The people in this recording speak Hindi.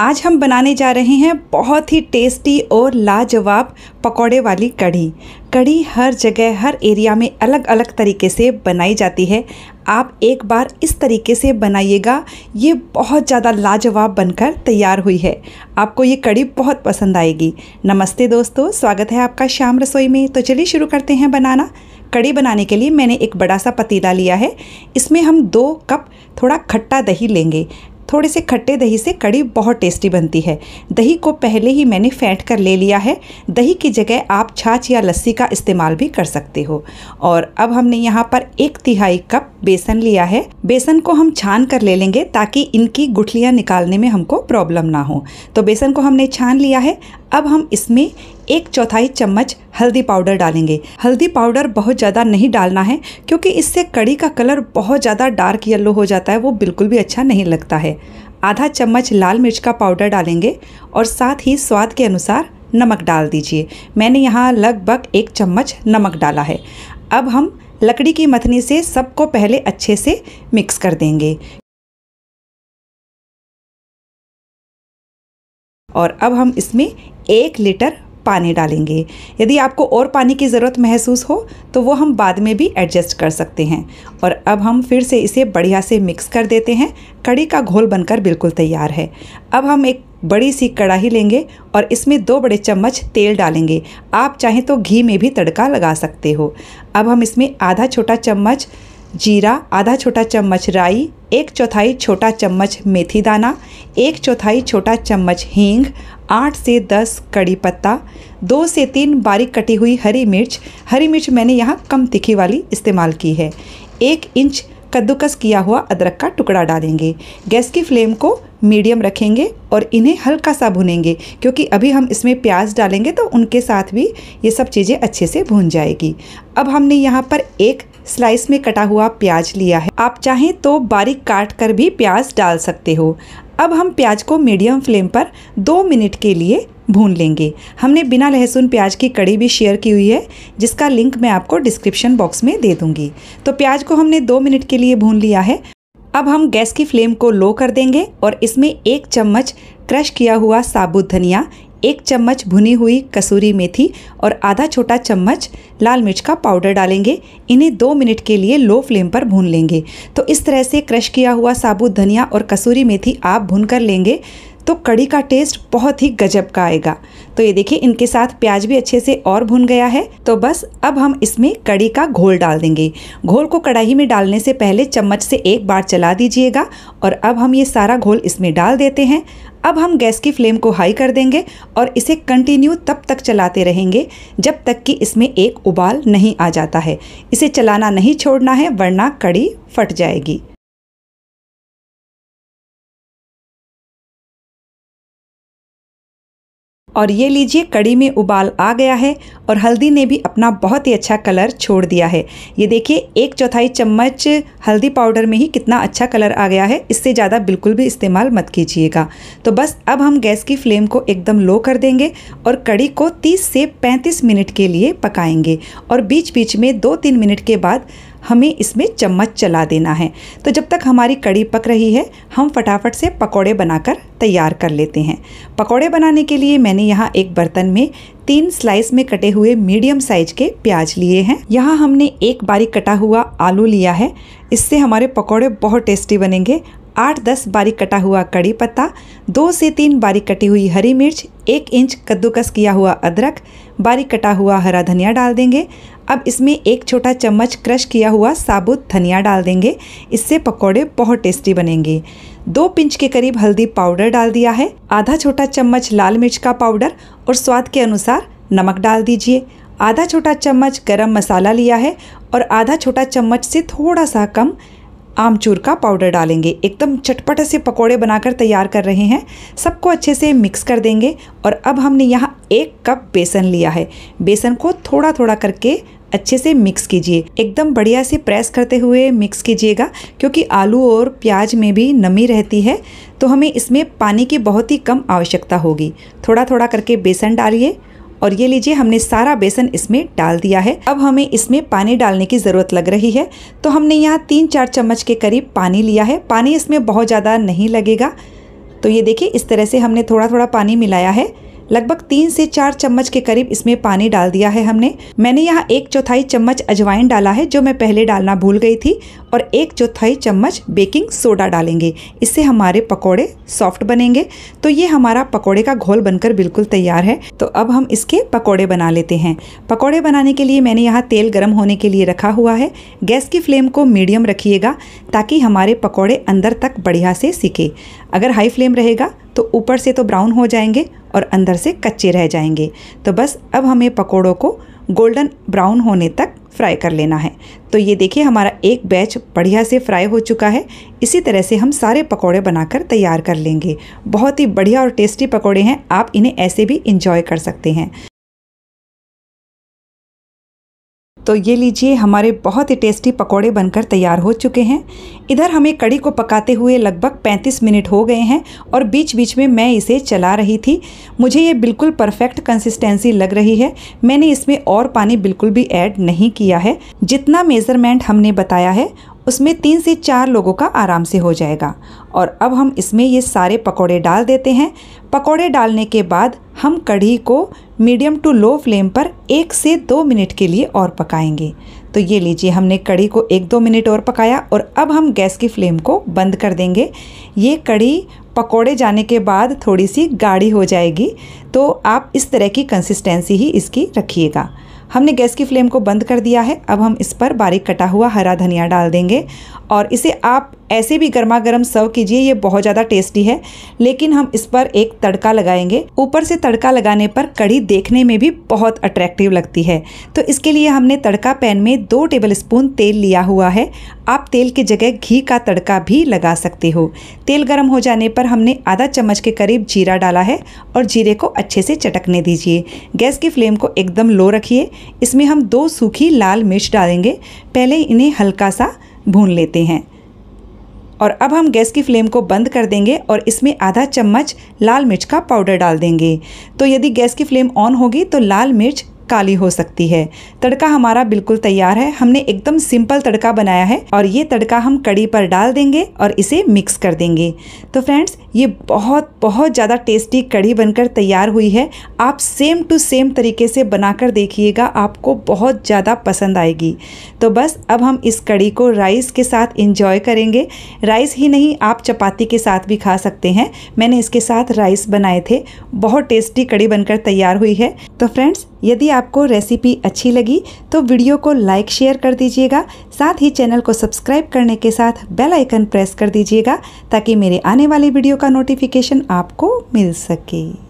आज हम बनाने जा रहे हैं बहुत ही टेस्टी और लाजवाब पकौड़े वाली कढ़ी कढ़ी हर जगह हर एरिया में अलग अलग तरीके से बनाई जाती है आप एक बार इस तरीके से बनाइएगा ये बहुत ज़्यादा लाजवाब बनकर तैयार हुई है आपको ये कड़ी बहुत पसंद आएगी नमस्ते दोस्तों स्वागत है आपका शाम रसोई में तो चलिए शुरू करते हैं बनाना कड़ी बनाने के लिए मैंने एक बड़ा सा पतीला लिया है इसमें हम दो कप थोड़ा खट्टा दही लेंगे थोड़े से खट्टे दही से कड़ी बहुत टेस्टी बनती है दही को पहले ही मैंने फेंट कर ले लिया है दही की जगह आप छाछ या लस्सी का इस्तेमाल भी कर सकते हो और अब हमने यहाँ पर एक तिहाई कप बेसन लिया है बेसन को हम छान कर ले लेंगे ताकि इनकी गुठलियाँ निकालने में हमको प्रॉब्लम ना हो तो बेसन को हमने छान लिया है अब हम इसमें एक चौथाई चम्मच हल्दी पाउडर डालेंगे हल्दी पाउडर बहुत ज़्यादा नहीं डालना है क्योंकि इससे कड़ी का कलर बहुत ज़्यादा डार्क येलो हो जाता है वो बिल्कुल भी अच्छा नहीं लगता है आधा चम्मच लाल मिर्च का पाउडर डालेंगे और साथ ही स्वाद के अनुसार नमक डाल दीजिए मैंने यहाँ लगभग एक चम्मच नमक डाला है अब हम लकड़ी की मथनी से सबको पहले अच्छे से मिक्स कर देंगे और अब हम इसमें एक लीटर पानी डालेंगे यदि आपको और पानी की ज़रूरत महसूस हो तो वो हम बाद में भी एडजस्ट कर सकते हैं और अब हम फिर से इसे बढ़िया से मिक्स कर देते हैं कड़ी का घोल बनकर बिल्कुल तैयार है अब हम एक बड़ी सी कढ़ाई लेंगे और इसमें दो बड़े चम्मच तेल डालेंगे आप चाहें तो घी में भी तड़का लगा सकते हो अब हम इसमें आधा छोटा चम्मच जीरा आधा छोटा चम्मच राई एक चौथाई छोटा चम्मच मेथी दाना एक चौथाई छोटा चम्मच हींग आठ से दस कड़ी पत्ता दो से तीन बारीक कटी हुई हरी मिर्च हरी मिर्च मैंने यहाँ कम तिखी वाली इस्तेमाल की है एक इंच कद्दूकस किया हुआ अदरक का टुकड़ा डालेंगे गैस की फ्लेम को मीडियम रखेंगे और इन्हें हल्का सा भुनेंगे क्योंकि अभी हम इसमें प्याज डालेंगे तो उनके साथ भी ये सब चीज़ें अच्छे से भून जाएगी अब हमने यहाँ पर एक स्लाइस में कटा हुआ प्याज लिया है आप चाहें तो बारीक काट कर भी प्याज डाल सकते हो अब हम प्याज को मीडियम फ्लेम पर दो मिनट के लिए भून लेंगे हमने बिना लहसुन प्याज की कड़ी भी शेयर की हुई है जिसका लिंक मैं आपको डिस्क्रिप्शन बॉक्स में दे दूंगी तो प्याज को हमने दो मिनट के लिए भून लिया है अब हम गैस की फ्लेम को लो कर देंगे और इसमें एक चम्मच क्रश किया हुआ साबुत धनिया एक चम्मच भुनी हुई कसूरी मेथी और आधा छोटा चम्मच लाल मिर्च का पाउडर डालेंगे इन्हें दो मिनट के लिए लो फ्लेम पर भून लेंगे तो इस तरह से क्रश किया हुआ साबुत धनिया और कसूरी मेथी आप भून कर लेंगे तो कड़ी का टेस्ट बहुत ही गजब का आएगा तो ये देखिए इनके साथ प्याज भी अच्छे से और भुन गया है तो बस अब हम इसमें कड़ी का घोल डाल देंगे घोल को कढ़ाई में डालने से पहले चम्मच से एक बार चला दीजिएगा और अब हम ये सारा घोल इसमें डाल देते हैं अब हम गैस की फ्लेम को हाई कर देंगे और इसे कंटिन्यू तब तक चलाते रहेंगे जब तक कि इसमें एक उबाल नहीं आ जाता है इसे चलाना नहीं छोड़ना है वरना कड़ी फट जाएगी और ये लीजिए कड़ी में उबाल आ गया है और हल्दी ने भी अपना बहुत ही अच्छा कलर छोड़ दिया है ये देखिए एक चौथाई चम्मच हल्दी पाउडर में ही कितना अच्छा कलर आ गया है इससे ज़्यादा बिल्कुल भी इस्तेमाल मत कीजिएगा तो बस अब हम गैस की फ्लेम को एकदम लो कर देंगे और कड़ी को 30 से 35 मिनट के लिए पकाएंगे और बीच बीच में दो तीन मिनट के बाद हमें इसमें चम्मच चला देना है तो जब तक हमारी कड़ी पक रही है हम फटाफट से पकौड़े बनाकर तैयार कर लेते हैं पकौड़े बनाने के लिए मैंने यहाँ एक बर्तन में तीन स्लाइस में कटे हुए मीडियम साइज के प्याज लिए हैं यहाँ हमने एक बारीक कटा हुआ आलू लिया है इससे हमारे पकौड़े बहुत टेस्टी बनेंगे आठ दस बारीक कटा हुआ कड़ी पत्ता दो से तीन बारीक कटी हुई हरी मिर्च एक इंच कद्दूकस किया हुआ अदरक बारीक कटा हुआ हरा धनिया डाल देंगे अब इसमें एक छोटा चम्मच क्रश किया हुआ साबुत धनिया डाल देंगे इससे पकौड़े बहुत टेस्टी बनेंगे दो पिंच के करीब हल्दी पाउडर डाल दिया है आधा छोटा चम्मच लाल मिर्च का पाउडर और स्वाद के अनुसार नमक डाल दीजिए आधा छोटा चम्मच गरम मसाला लिया है और आधा छोटा चम्मच से थोड़ा सा कम आमचूर का पाउडर डालेंगे एकदम चटपटे से पकोड़े बनाकर तैयार कर रहे हैं सबको अच्छे से मिक्स कर देंगे और अब हमने यहाँ एक कप बेसन लिया है बेसन को थोड़ा थोड़ा करके अच्छे से मिक्स कीजिए एकदम बढ़िया से प्रेस करते हुए मिक्स कीजिएगा क्योंकि आलू और प्याज में भी नमी रहती है तो हमें इसमें पानी की बहुत ही कम आवश्यकता होगी थोड़ा थोड़ा करके बेसन डालिए और ये लीजिए हमने सारा बेसन इसमें डाल दिया है अब हमें इसमें पानी डालने की ज़रूरत लग रही है तो हमने यहाँ तीन चार चम्मच के करीब पानी लिया है पानी इसमें बहुत ज़्यादा नहीं लगेगा तो ये देखिए इस तरह से हमने थोड़ा थोड़ा पानी मिलाया है लगभग तीन से चार चम्मच के करीब इसमें पानी डाल दिया है हमने मैंने यहाँ एक चौथाई चम्मच अजवाइन डाला है जो मैं पहले डालना भूल गई थी और एक चौथाई चम्मच बेकिंग सोडा डालेंगे इससे हमारे पकौड़े सॉफ्ट बनेंगे तो ये हमारा पकौड़े का घोल बनकर बिल्कुल तैयार है तो अब हम इसके पकौड़े बना लेते हैं पकौड़े बनाने के लिए मैंने यहाँ तेल गर्म होने के लिए रखा हुआ है गैस की फ्लेम को मीडियम रखिएगा ताकि हमारे पकौड़े अंदर तक बढ़िया से सीखे अगर हाई फ्लेम रहेगा तो ऊपर से तो ब्राउन हो जाएंगे और अंदर से कच्चे रह जाएंगे तो बस अब हमें पकोड़ों को गोल्डन ब्राउन होने तक फ्राई कर लेना है तो ये देखिए हमारा एक बैच बढ़िया से फ्राई हो चुका है इसी तरह से हम सारे पकोड़े बनाकर तैयार कर लेंगे बहुत ही बढ़िया और टेस्टी पकोड़े हैं आप इन्हें ऐसे भी इंजॉय कर सकते हैं तो ये लीजिए हमारे बहुत ही टेस्टी पकोड़े बनकर तैयार हो चुके हैं इधर हमें कड़ी को पकाते हुए लगभग 35 मिनट हो गए हैं और बीच बीच में मैं इसे चला रही थी मुझे ये बिल्कुल परफेक्ट कंसिस्टेंसी लग रही है मैंने इसमें और पानी बिल्कुल भी ऐड नहीं किया है जितना मेज़रमेंट हमने बताया है उसमें तीन से चार लोगों का आराम से हो जाएगा और अब हम इसमें ये सारे पकौड़े डाल देते हैं पकौड़े डालने के बाद हम कढ़ी को मीडियम टू लो फ्लेम पर एक से दो मिनट के लिए और पकाएंगे तो ये लीजिए हमने कढ़ी को एक दो मिनट और पकाया और अब हम गैस की फ्लेम को बंद कर देंगे ये कढ़ी पकोड़े जाने के बाद थोड़ी सी गाढ़ी हो जाएगी तो आप इस तरह की कंसिस्टेंसी ही इसकी रखिएगा हमने गैस की फ्लेम को बंद कर दिया है अब हम इस पर बारीक कटा हुआ हरा धनिया डाल देंगे और इसे आप ऐसे भी गर्मा गर्म सर्व कीजिए ये बहुत ज़्यादा टेस्टी है लेकिन हम इस पर एक तड़का लगाएंगे ऊपर से तड़का लगाने पर कढ़ी देखने में भी बहुत अट्रैक्टिव लगती है तो इसके लिए हमने तड़का पैन में दो टेबल स्पून तेल लिया हुआ है आप तेल की जगह घी का तड़का भी लगा सकते हो तेल गर्म हो जाने पर हमने आधा चम्मच के करीब जीरा डाला है और जीरे को अच्छे से चटकने दीजिए गैस की फ्लेम को एकदम लो रखिए इसमें हम दो सूखी लाल मिर्च डालेंगे पहले इन्हें हल्का सा भून लेते हैं और अब हम गैस की फ्लेम को बंद कर देंगे और इसमें आधा चम्मच लाल मिर्च का पाउडर डाल देंगे तो यदि गैस की फ्लेम ऑन होगी तो लाल मिर्च काली हो सकती है तड़का हमारा बिल्कुल तैयार है हमने एकदम सिंपल तड़का बनाया है और ये तड़का हम कड़ी पर डाल देंगे और इसे मिक्स कर देंगे तो फ्रेंड्स ये बहुत बहुत ज़्यादा टेस्टी कड़ी बनकर तैयार हुई है आप सेम टू सेम तरीके से बनाकर देखिएगा आपको बहुत ज़्यादा पसंद आएगी तो बस अब हम इस कड़ी को राइस के साथ इंजॉय करेंगे राइस ही नहीं आप चपाती के साथ भी खा सकते हैं मैंने इसके साथ राइस बनाए थे बहुत टेस्टी कड़ी बनकर तैयार हुई है तो फ्रेंड्स यदि आपको रेसिपी अच्छी लगी तो वीडियो को लाइक शेयर कर दीजिएगा साथ ही चैनल को सब्सक्राइब करने के साथ बेल आइकन प्रेस कर दीजिएगा ताकि मेरे आने वाले वीडियो का नोटिफिकेशन आपको मिल सके